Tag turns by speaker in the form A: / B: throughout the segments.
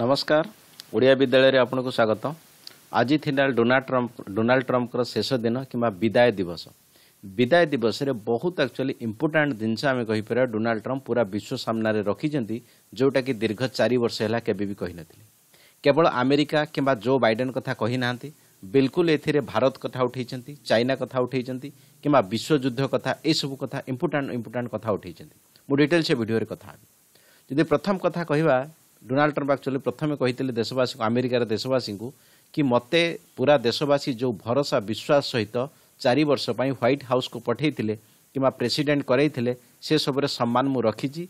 A: ନମସ୍କାର ଓଡ଼ିଆ ବିଦ୍ୟାଳୟରେ ଆପଣଙ୍କୁ ସ୍ୱାଗତ ଆଜି ଥିଲା ଡୋନାଲ୍ଡ ଟ୍ରମ୍ପ ଡୋନାଲ୍ଡ ଟ୍ରମ୍ପଙ୍କର ଶେଷ ଦିନ କିମ୍ବା ବିଦାୟ ଦିବସ ବିଦାୟ ଦିବସରେ ବହୁତ ଆକ୍ଚୁଆଲି ଇମ୍ପୋର୍ଟାଣ୍ଟ ଜିନିଷ ଆମେ କହିପାରିବା ଡୋନାଲ୍ଡ ଟ୍ରମ୍ପ ପୁରା ବିଶ୍ୱ ସାମ୍ନାରେ ରଖିଛନ୍ତି ଯେଉଁଟାକି ଦୀର୍ଘ ଚାରି ବର୍ଷ ହେଲା କେବେ ବି କହିନଥିଲେ କେବଳ ଆମେରିକା କିମ୍ବା ଜୋ ବାଇଡେନ୍ କଥା କହିନାହାନ୍ତି ବିଲକୁଲ ଏଥିରେ ଭାରତ କଥା ଉଠାଇଛନ୍ତି ଚାଇନା କଥା ଉଠାଇଛନ୍ତି କିମ୍ବା ବିଶ୍ୱଯୁଦ୍ଧ କଥା ଏସବୁ କଥା ଇମ୍ପୋର୍ଟାଣ୍ଟ ଇମ୍ପୋର୍ଟାଣ୍ଟ କଥା ଉଠାଇଛନ୍ତି ମୁଁ ଡିଟେଲ୍ସ ଭିଡ଼ିଓରେ କଥା ହେବି ଯଦି ପ୍ରଥମ କଥା କହିବା ଡୋନାଲ୍ଡ ଟ୍ରମ୍ପ ଆକ୍ଚୁଆଲି ପ୍ରଥମେ କହିଥିଲେ ଦେଶବାସୀଙ୍କୁ ଆମେରିକାର ଦେଶବାସୀଙ୍କୁ କି ମୋତେ ପୁରା ଦେଶବାସୀ ଯେଉଁ ଭରସା ବିଶ୍ୱାସ ସହିତ ଚାରି ବର୍ଷ ପାଇଁ ହ୍ୱାଇଟ୍ ହାଉସ୍କୁ ପଠାଇଥିଲେ କିମ୍ବା ପ୍ରେସିଡେଣ୍ଟ କରାଇଥିଲେ ସେସବୁରେ ସମ୍ମାନ ମୁଁ ରଖିଛି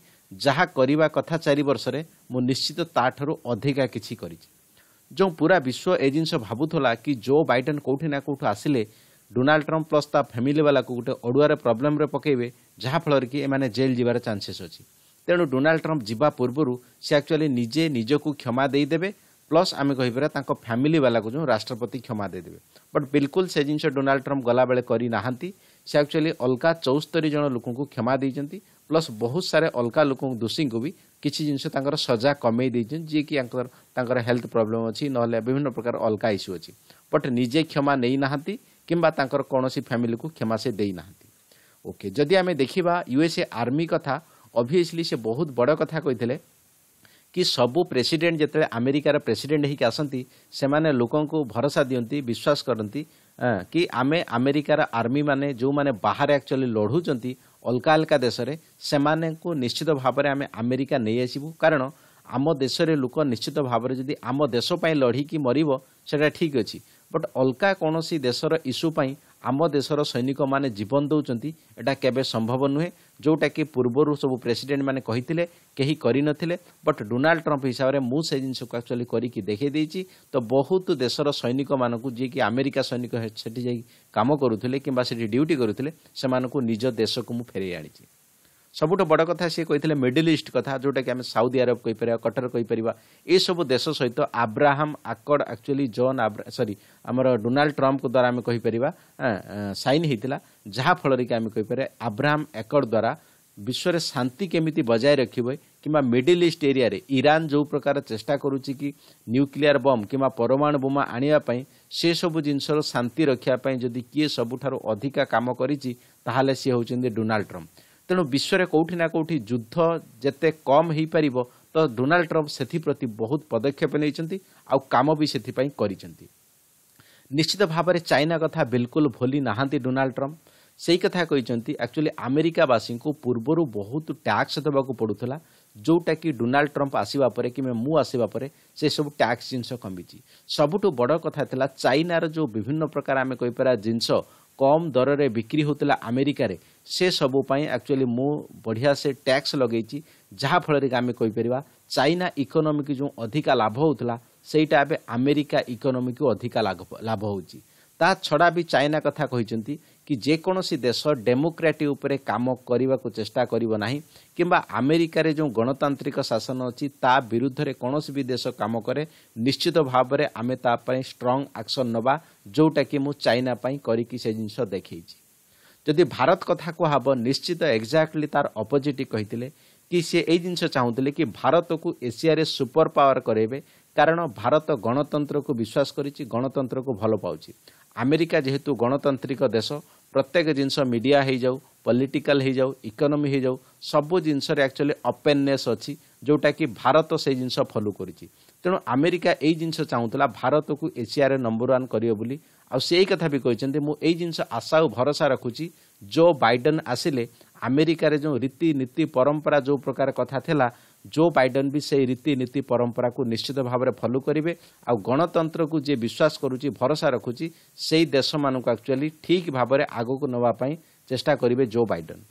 A: ଯାହା କରିବା କଥା ଚାରି ବର୍ଷରେ ମୁଁ ନିଶ୍ଚିତ ତା'ଠାରୁ ଅଧିକା କିଛି କରିଛି ଯେଉଁ ପୁରା ବିଶ୍ୱ ଏ ଜିନିଷ ଭାବୁଥିଲା କି ଜୋ ବାଇଡେନ୍ କେଉଁଠି ନା କେଉଁଠୁ ଆସିଲେ ଡୋନାଲ୍ଡ ଟ୍ରମ୍ପ ପ୍ଲସ୍ ତା ଫ୍ୟାମିଲି ବାଲାକୁ ଗୋଟେ ଅଡ଼ୁଆରେ ପ୍ରୋବ୍ଲେମରେ ପକାଇବେ ଯାହାଫଳରେ କି ଏମାନେ ଜେଲ୍ ଯିବାର ଚାନ୍ସେସ୍ ଅଛି ତେଣୁ ଡୋନାଲ୍ଡ ଟ୍ରମ୍ପ ଯିବା ପୂର୍ବରୁ ସେ ଆକ୍ଚୁଆଲି ନିଜେ ନିଜକୁ କ୍ଷମା ଦେଇଦେବେ ପ୍ଲସ୍ ଆମେ କହିପାରିବା ତାଙ୍କ ଫ୍ୟାମିଲିବାଲାକୁ ଯେଉଁ ରାଷ୍ଟ୍ରପତି କ୍ଷମା ଦେଇଦେବେ ବଟ୍ ବିଲକୁଲ ସେ ଜିନିଷ ଡୋନାଲ୍ଡ ଟ୍ରମ୍ପ ଗଲାବେଳେ କରିନାହାନ୍ତି ସେ ଆକ୍ଚୁଆଲି ଅଲଗା ଚଉସ୍ତରୀ ଜଣ ଲୋକଙ୍କୁ କ୍ଷମା ଦେଇଛନ୍ତି ପ୍ଲସ୍ ବହୁତ ସାରା ଅଲଗା ଲୋକଙ୍କୁ ଦୋଷୀଙ୍କୁ ବି କିଛି ଜିନିଷ ତାଙ୍କର ସଜା କମେଇ ଦେଇଛନ୍ତି ଯିଏକି ତାଙ୍କର ତାଙ୍କର ହେଲ୍ଥ ପ୍ରୋବ୍ଲେମ୍ ଅଛି ନହେଲେ ବିଭିନ୍ନ ପ୍ରକାର ଅଲଗା ଇସ୍ୟୁ ଅଛି ବଟ୍ ନିଜେ କ୍ଷମା ନେଇନାହାନ୍ତି କିମ୍ବା ତାଙ୍କର କୌଣସି ଫ୍ୟାମିଲିକୁ କ୍ଷମା ସେ ଦେଇନାହାନ୍ତି ଓକେ ଯଦି ଆମେ ଦେଖିବା ୟୁଏସ୍ଏ ଆର୍ମି କଥା ଅଭିୟସ୍ଲି ସେ ବହୁତ ବଡ଼ କଥା କହିଥିଲେ କି ସବୁ ପ୍ରେସିଡେଣ୍ଟ ଯେତେବେଳେ ଆମେରିକାର ପ୍ରେସିଡେଣ୍ଟ ହେଇକି ଆସନ୍ତି ସେମାନେ ଲୋକଙ୍କୁ ଭରସା ଦିଅନ୍ତି ବିଶ୍ୱାସ କରନ୍ତି କି ଆମେ ଆମେରିକାର ଆର୍ମିମାନେ ଯେଉଁମାନେ ବାହାରେ ଆକ୍ଚୁଆଲି ଲଢ଼ୁଛନ୍ତି ଅଲଗା ଅଲଗା ଦେଶରେ ସେମାନଙ୍କୁ ନିଶ୍ଚିତ ଭାବରେ ଆମେ ଆମେରିକା ନେଇଆସିବୁ କାରଣ ଆମ ଦେଶରେ ଲୋକ ନିଶ୍ଚିତ ଭାବରେ ଯଦି ଆମ ଦେଶ ପାଇଁ ଲଢ଼ିକି ମରିବ ସେଇଟା ଠିକ୍ ଅଛି ବଟ୍ ଅଲଗା କୌଣସି ଦେଶର ଇସ୍ୟୁ ପାଇଁ ଆମ ଦେଶର ସୈନିକମାନେ ଜୀବନ ଦେଉଛନ୍ତି ଏଇଟା କେବେ ସମ୍ଭବ ନୁହେଁ ଯେଉଁଟାକି ପୂର୍ବରୁ ସବୁ ପ୍ରେସିଡେଣ୍ଟମାନେ କହିଥିଲେ କେହି କରିନଥିଲେ ବଟ୍ ଡୋନାଲ୍ଡ ଟ୍ରମ୍ପ ହିସାବରେ ମୁଁ ସେ ଜିନିଷକୁ ଆକ୍ଚୁଆଲି କରିକି ଦେଖେଇ ଦେଇଛି ତ ବହୁତ ଦେଶର ସୈନିକମାନଙ୍କୁ ଯିଏକି ଆମେରିକା ସୈନିକ ସେଠି ଯାଇ କାମ କରୁଥିଲେ କିମ୍ବା ସେଠି ଡ୍ୟୁଟି କରୁଥିଲେ ସେମାନଙ୍କୁ ନିଜ ଦେଶକୁ ମୁଁ ଫେରାଇ ଆଣିଛି ସବୁଠୁ ବଡ଼ କଥା ସିଏ କହିଥିଲେ ମିଡିଲ୍ ଇଷ୍ଟ କଥା ଯେଉଁଟାକି ଆମେ ସାଉଦି ଆରବ କହିପାରିବା କଟର କହିପାରିବା ଏସବୁ ଦେଶ ସହିତ ଆବ୍ରାହମ୍ ଆକର୍ଡ ଆକ୍ଚୁଆଲି ଜନ୍ ସରି ଆମର ଡୋନାଲ୍ଡ ଟ୍ରମ୍ପଙ୍କ ଦ୍ୱାରା ଆମେ କହିପାରିବା ସାଇନ୍ ହୋଇଥିଲା ଯାହାଫଳରେ କି ଆମେ କହିପାରିବା ଆବ୍ରାହମ୍ ଆକର୍ଡ ଦ୍ୱାରା ବିଶ୍ୱରେ ଶାନ୍ତି କେମିତି ବଜାୟ ରଖିବ କିମ୍ବା ମିଡିଲ୍ ଇଷ୍ଟ ଏରିଆରେ ଇରାନ୍ ଯେଉଁ ପ୍ରକାର ଚେଷ୍ଟା କରୁଛି କି ନ୍ୟୁକ୍ଲିୟର୍ ବମ୍ କିମ୍ବା ପରମାଣୁ ବୋମା ଆଣିବା ପାଇଁ ସେସବୁ ଜିନିଷର ଶାନ୍ତି ରଖିବା ପାଇଁ ଯଦି କିଏ ସବୁଠାରୁ ଅଧିକା କାମ କରିଛି ତାହେଲେ ସିଏ ହେଉଛନ୍ତି ଡୋନାଲ୍ଡ ଟ୍ରମ୍ପ ତେଣୁ ବିଶ୍ୱରେ କେଉଁଠି ନା କେଉଁଠି ଯୁଦ୍ଧ ଯେତେ କମ୍ ହୋଇପାରିବ ତ ଡୋନାଲ୍ଡ ଟ୍ରମ୍ପ ସେଥିପ୍ରତି ବହୁତ ପଦକ୍ଷେପ ନେଇଛନ୍ତି ଆଉ କାମ ବି ସେଥିପାଇଁ କରିଛନ୍ତି ନିଶ୍ଚିତ ଭାବରେ ଚାଇନା କଥା ବିଲକୁଲ ଭୁଲି ନାହାନ୍ତି ଡୋନାଲ୍ଡ ଟ୍ରମ୍ପ ସେହି କଥା କହିଛନ୍ତି ଆକ୍ଚୁଆଲି ଆମେରିକାବାସୀଙ୍କୁ ପୂର୍ବରୁ ବହୁତ ଟ୍ୟାକ୍ସ ଦେବାକୁ ପଡ଼ୁଥିଲା ଯେଉଁଟାକି ଡୋନାଲ୍ଡ ଟ୍ରମ୍ପ ଆସିବା ପରେ କିମ୍ବା ମୁଁ ଆସିବା ପରେ ସେସବୁ ଟ୍ୟାକ୍ସ ଜିନିଷ କମିଛି ସବୁଠୁ ବଡ଼ କଥା ଥିଲା ଚାଇନାର ଯେଉଁ ବିଭିନ୍ନ ପ୍ରକାର ଆମେ କହିପାରିବା ଜିନିଷ କମ୍ ଦରରେ ବିକ୍ରି ହେଉଥିଲା ଆମେରିକାରେ ସେ ସବୁ ପାଇଁ ଆକ୍ଚୁଆଲି ମୁଁ ବଢ଼ିଆ ସେ ଟ୍ୟାକ୍ସ ଲଗେଇଛି ଯାହାଫଳରେ କି ଆମେ କହିପାରିବା ଚାଇନା ଇକୋନୋମିକୁ ଯେଉଁ ଅଧିକା ଲାଭ ହେଉଥିଲା ସେଇଟା ଏବେ ଆମେରିକା ଇକୋନୋମିକୁ ଅଧିକା ଲାଭ ହେଉଛି ତା ଛଡ଼ା ବି ଚାଇନା କଥା କହିଛନ୍ତି କି ଯେକୌଣସି ଦେଶ ଡେମୋକ୍ରାଟି ଉପରେ କାମ କରିବାକୁ ଚେଷ୍ଟା କରିବ ନାହିଁ କିମ୍ବା ଆମେରିକାରେ ଯେଉଁ ଗଣତାନ୍ତ୍ରିକ ଶାସନ ଅଛି ତା ବିରୁଦ୍ଧରେ କୌଣସି ବି ଦେଶ କାମ କରେ ନିଶ୍ଚିତ ଭାବରେ ଆମେ ତା ପାଇଁ ଷ୍ଟ୍ରଙ୍ଗ ଆକ୍ସନ୍ ନେବା ଯେଉଁଟାକି ମୁଁ ଚାଇନା ପାଇଁ କରିକି ସେ ଜିନିଷ ଦେଖେଇଛି ଯଦି ଭାରତ କଥା କୁହାହେବ ନିଶ୍ଚିତ ଏକ୍ଜାକ୍ଟଲି ତାର ଅପୋଜିଟ୍ କହିଥିଲେ କି ସେ ଏଇ ଜିନିଷ ଚାହୁଁଥିଲେ କି ଭାରତକୁ ଏସିଆରେ ସୁପର ପାୱାର କରାଇବେ କାରଣ ଭାରତ ଗଣତନ୍ତ୍ରକୁ ବିଶ୍ୱାସ କରିଛି ଗଣତନ୍ତ୍ରକୁ ଭଲ ପାଉଛି ଆମେରିକା ଯେହେତୁ ଗଣତାନ୍ତ୍ରିକ ଦେଶ ପ୍ରତ୍ୟେକ ଜିନିଷ ମିଡ଼ିଆ ହୋଇଯାଉ ପଲିଟିକାଲ ହୋଇଯାଉ ଇକୋନୋମି ହୋଇଯାଉ ସବୁ ଜିନିଷରେ ଆକ୍ଚୁଆଲି ଓପେନ୍ନେସ୍ ଅଛି ଯେଉଁଟାକି ଭାରତ ସେଇ ଜିନିଷ ଫଲୋ କରିଛି ତେଣୁ ଆମେରିକା ଏଇ ଜିନିଷ ଚାହୁଁଥିଲା ଭାରତକୁ ଏସିଆରେ ନମ୍ବର ୱାନ୍ କରିବ ବୋଲି ଆଉ ସେଇ କଥା ବି କହିଛନ୍ତି ମୁଁ ଏଇ ଜିନିଷ ଆଶା ଓ ଭରସା ରଖୁଛି ଜୋ ବାଇଡେନ୍ ଆସିଲେ ଆମେରିକାରେ ଯେଉଁ ରୀତିନୀତି ପରମ୍ପରା ଯେଉଁ ପ୍ରକାର କଥା ଥିଲା ଜୋ ବାଇଡେନ୍ ବି ସେଇ ରୀତିନୀତି ପରମ୍ପରାକୁ ନିଶ୍ଚିତ ଭାବରେ ଫଲୋ କରିବେ ଆଉ ଗଣତନ୍ତ୍ରକୁ ଯିଏ ବିଶ୍ୱାସ କରୁଛି ଭରସା ରଖୁଛି ସେଇ ଦେଶମାନଙ୍କୁ ଆକ୍ଚୁଆଲି ଠିକ୍ ଭାବରେ ଆଗକୁ ନେବା ପାଇଁ ଚେଷ୍ଟା କରିବେ ଜୋ ବାଇଡେନ୍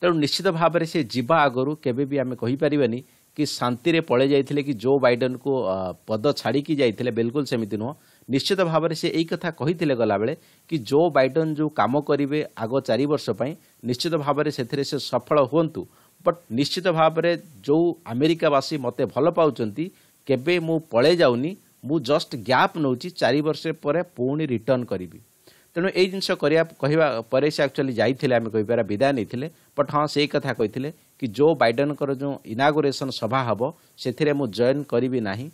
A: ତେଣୁ ନିଶ୍ଚିତ ଭାବରେ ସେ ଯିବା ଆଗରୁ କେବେ ବି ଆମେ କହିପାରିବାନି କି ଶାନ୍ତିରେ ପଳେଇ ଯାଇଥିଲେ କି ଜୋ ବାଇଡେନ୍କୁ ପଦ ଛାଡ଼ିକି ଯାଇଥିଲେ ବିଲକୁଲ ସେମିତି ନୁହଁ ନିଶ୍ଚିତ ଭାବରେ ସେ ଏଇ କଥା କହିଥିଲେ ଗଲାବେଳେ କି ଜୋ ବାଇଡେନ୍ ଯେଉଁ କାମ କରିବେ ଆଗ ଚାରି ବର୍ଷ ପାଇଁ ନିଶ୍ଚିତ ଭାବରେ ସେଥିରେ ସେ ସଫଳ ହୁଅନ୍ତୁ ବଟ୍ ନିଶ୍ଚିତ ଭାବରେ ଯେଉଁ ଆମେରିକାବାସୀ ମୋତେ ଭଲ ପାଉଛନ୍ତି କେବେ ମୁଁ ପଳେଇ ଯାଉନି ମୁଁ ଜଷ୍ଟ ଗ୍ୟାପ୍ ନେଉଛି ଚାରି ବର୍ଷ ପରେ ପୁଣି ରିଟର୍ଣ୍ଣ କରିବି ତେଣୁ ଏଇ ଜିନିଷ କରିବା କହିବା ପରେ ସେ ଆକ୍ଚୁଆଲି ଯାଇଥିଲେ ଆମେ କହିପାରିବା ବିଦାୟ ନେଇଥିଲେ ବଟ୍ ହଁ ସେଇ କଥା କହିଥିଲେ କି ଜୋ ବାଇଡେନଙ୍କର ଯେଉଁ ଇନାଗୁରେସନ୍ ସଭା ହେବ ସେଥିରେ ମୁଁ ଜଏନ୍ କରିବି ନାହିଁ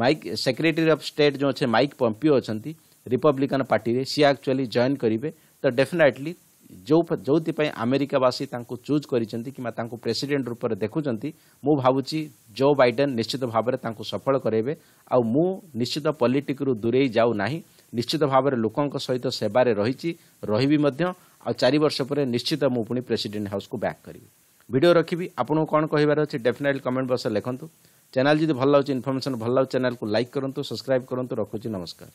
A: ମାଇକ୍ ସେକ୍ରେଟେରୀ ଅଫ୍ ଷ୍ଟେଟ୍ ଯେଉଁ ଅଛି ମାଇକ୍ ପମ୍ପିଓ ଅଛନ୍ତି ରିପବ୍ଲିକାନ୍ ପାର୍ଟିରେ ସିଏ ଆକ୍ଚୁଆଲି ଜଏନ୍ କରିବେ ତ ଡେଫିନେଟଲି ଯେଉଁ ଯେଉଁଥିପାଇଁ ଆମେରିକାବାସୀ ତାଙ୍କୁ ଚୁଜ୍ କରିଛନ୍ତି କିମ୍ବା ତାଙ୍କୁ ପ୍ରେସିଡେଣ୍ଟ ରୂପରେ ଦେଖୁଛନ୍ତି ମୁଁ ଭାବୁଛି ଜୋ ବାଇଡେନ୍ ନିଶ୍ଚିତ ଭାବରେ ତାଙ୍କୁ ସଫଳ କରାଇବେ ଆଉ ମୁଁ ନିଶ୍ଚିତ ପଲିଟିକ୍ରୁ ଦୂରେଇ ଯାଉନାହିଁ ନିଶ୍ଚିତ ଭାବରେ ଲୋକଙ୍କ ସହିତ ସେବାରେ ରହିଛି ରହିବି ମଧ୍ୟ ଆଉ ଚାରି ବର୍ଷ ପରେ ନିଶ୍ଚିତ ମୁଁ ପୁଣି ପ୍ରେସିଡେଣ୍ଟ ହାଉସ୍କୁ ବ୍ୟାକ୍ କରିବି ভিডিও রাখবি আপনার কোণ কহবার অনেক ডেফিনেটলি কমেন্ট বক্সে লিখতু চ্যানেল যদি ভাল লাগুচি ইনফরমেশন ভাল লাগুচি চ্যানেল কু লাইক করতু সবসক্রাইব করতু রাখুচি নমস্কার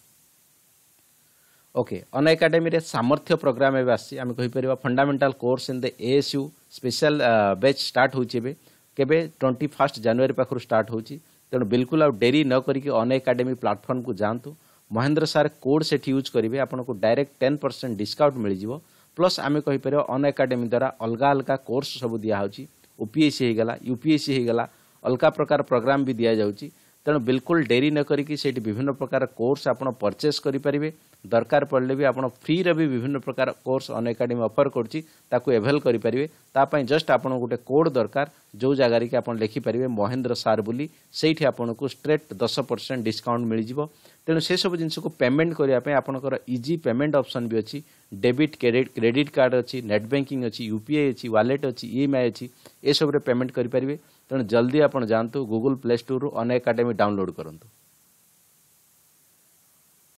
A: okay Unacademy Samarthya program এবার আসছে আমি কহিপার fundamental course in the ASU special batch start হচ্ছে এবে কেবে টোয়েন্টি ফাষ্ট জানুয়ারি পাখু স্টার্ট হচ্ছে তেমন বিলকুল আেরি ন করিকি অন একাডেমি প্লাটফর্মকু যাঁতু মহেন্দ্র স্যার কোড সেটি ইউজ করবে আপনার ডাইরেক্ট টেন পরসেন্ট ডিসকাউন্ট মিলিযোগ प्लस हामी कहिपर अन एकेडेमी द्वारा अलगा अलका कोर्स सब दिहाउछि यूपीएससी हेगला यूपीएससी हेगला अलका प्रकार प्रोग्राम भी दिया जाउछि त बिल्कुल डेरी नकरी कि से विभिन्न प्रकार कोर्स आपनो परचेस करी परिबे दरकार पड़े भी आप फ्री रे भी विभिन्न प्रकार कोर्स अनएकाडेमी अफर करभेल करेंगे जस्ट आप गोटे कोड दरकार जो जगार कि आप लिखिपर महेन्द्र सार बोली से आपको स्ट्रेट दस परसेंट डिस्काउंट मिल जाव तेणु से सब जिनस पेमेंट करने आपंकर इजी पेमेंट अप्सन भी अच्छी डेबिट क्रेडिट क्रेडिट कार्ड अच्छी नेट बैंकिंग अच्छी यूपीआई अच्छी वालेट अच्छी ईएमआई अच्छी एसबुरे पेमेंट करेंगे तेणु जल्दी आप जातु Google play store Unacademy download करूँ